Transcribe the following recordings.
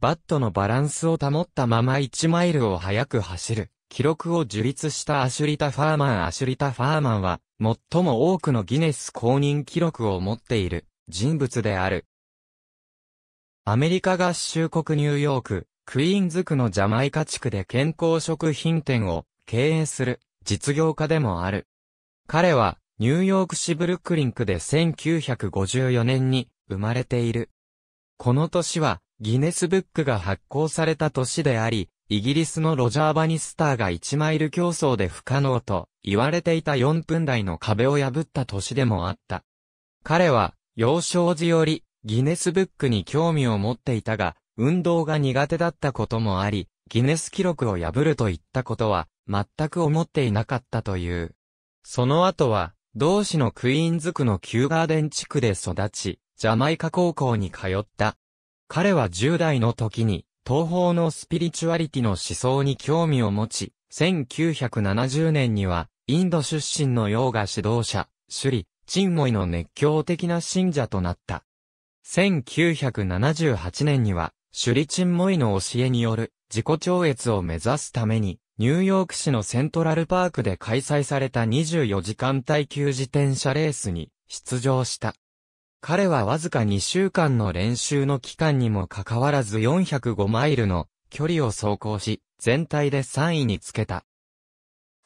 バットのバランスを保ったまま1マイルを速く走る。記録を樹立したアシュリタ・ファーマンアシュリタ・ファーマンは、最も多くのギネス公認記録を持っている人物である。アメリカ合衆国ニューヨーク、クイーンズ区のジャマイカ地区で健康食品店を経営する実業家でもある。彼はニューヨーク市ブルックリン区で1954年に生まれている。この年はギネスブックが発行された年であり、イギリスのロジャー・バニスターが1マイル競争で不可能と言われていた4分台の壁を破った年でもあった。彼は、幼少時よりギネスブックに興味を持っていたが、運動が苦手だったこともあり、ギネス記録を破るといったことは全く思っていなかったという。その後は、同市のクイーンズ区のキューガーデン地区で育ち、ジャマイカ高校に通った。彼は10代の時に、東方のスピリチュアリティの思想に興味を持ち、1970年には、インド出身のヨーガ指導者、シュリ、チンモイの熱狂的な信者となった。1978年には、シュリチンモイの教えによる自己超越を目指すために、ニューヨーク市のセントラルパークで開催された24時間耐久自転車レースに出場した。彼はわずか2週間の練習の期間にもかかわらず405マイルの距離を走行し、全体で3位につけた。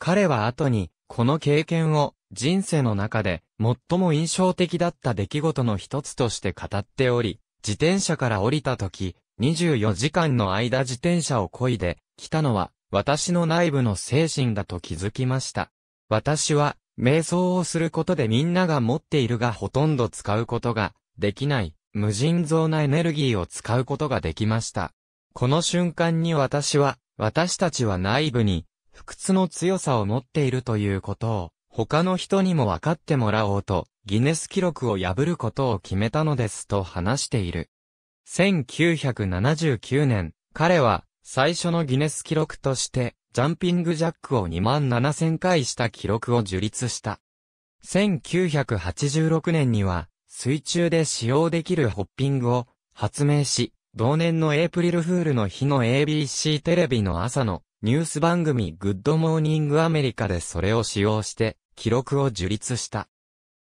彼は後に、この経験を人生の中で最も印象的だった出来事の一つとして語っており、自転車から降りた時、24時間の間自転車を漕いで来たのは私の内部の精神だと気づきました。私は瞑想をすることでみんなが持っているがほとんど使うことができない無尽蔵なエネルギーを使うことができました。この瞬間に私は、私たちは内部に不屈の強さを持っているということを他の人にも分かってもらおうとギネス記録を破ることを決めたのですと話している。1979年、彼は最初のギネス記録としてジャンピングジャックを2万7000回した記録を樹立した。1986年には、水中で使用できるホッピングを発明し、同年のエイプリルフールの日の ABC テレビの朝のニュース番組グッドモーニングアメリカでそれを使用して記録を樹立した。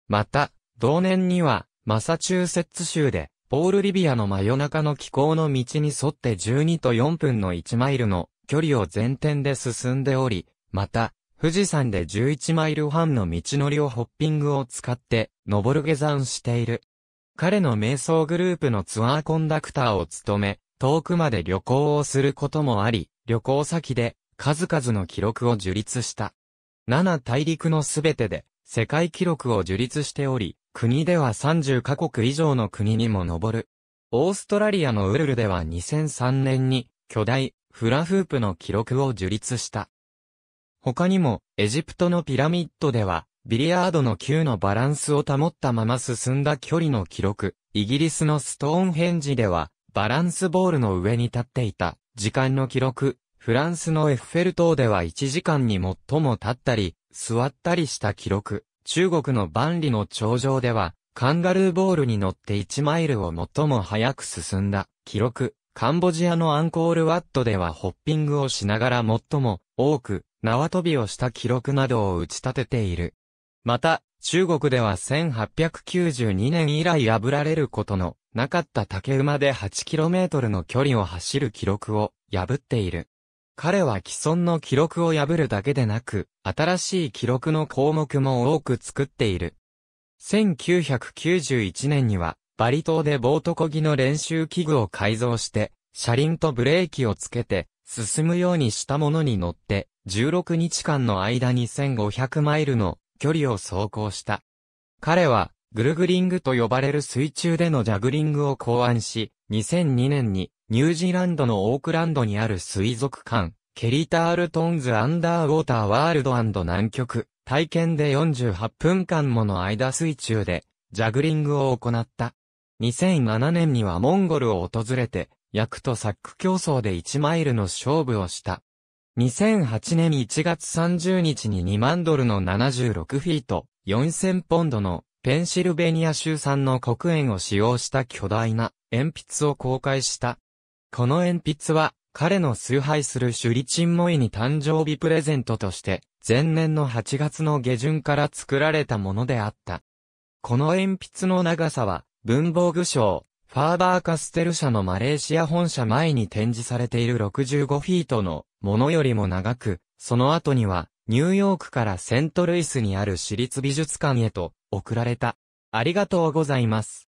また、同年にはマサチューセッツ州でポールリビアの真夜中の気候の道に沿って12と4分の1マイルの距離を前転で進んでおり、また、富士山で11マイル半の道のりをホッピングを使って、登る下山している。彼の瞑想グループのツアーコンダクターを務め、遠くまで旅行をすることもあり、旅行先で数々の記録を樹立した。7大陸のすべてで世界記録を樹立しており、国では30カ国以上の国にも上る。オーストラリアのウルルでは2003年に巨大フラフープの記録を樹立した。他にも、エジプトのピラミッドでは、ビリヤードの球のバランスを保ったまま進んだ距離の記録、イギリスのストーンヘンジでは、バランスボールの上に立っていた、時間の記録、フランスのエッフェル塔では1時間に最も立ったり、座ったりした記録、中国の万里の頂上では、カンガルーボールに乗って1マイルを最も早く進んだ、記録、カンボジアのアンコールワットではホッピングをしながら最も多く縄跳びをした記録などを打ち立てている。また、中国では1892年以来破られることのなかった竹馬で 8km の距離を走る記録を破っている。彼は既存の記録を破るだけでなく、新しい記録の項目も多く作っている。1991年には、バリ島でボート漕ぎの練習器具を改造して、車輪とブレーキをつけて、進むようにしたものに乗って、16日間の間に1500マイルの距離を走行した。彼は、グルグリングと呼ばれる水中でのジャグリングを考案し、2002年にニュージーランドのオークランドにある水族館、ケリタールトンズアンダーウォーターワールド南極、体験で48分間もの間水中で、ジャグリングを行った。2007年にはモンゴルを訪れて、役とサック競争で1マイルの勝負をした。2008年1月30日に2万ドルの76フィート、4000ポンドのペンシルベニア州産の黒鉛を使用した巨大な鉛筆を公開した。この鉛筆は彼の崇拝するシュリチンモイに誕生日プレゼントとして前年の8月の下旬から作られたものであった。この鉛筆の長さは文房具賞、ファーバーカステル社のマレーシア本社前に展示されている65フィートのものよりも長く、その後には、ニューヨークからセントルイスにある私立美術館へと送られた。ありがとうございます。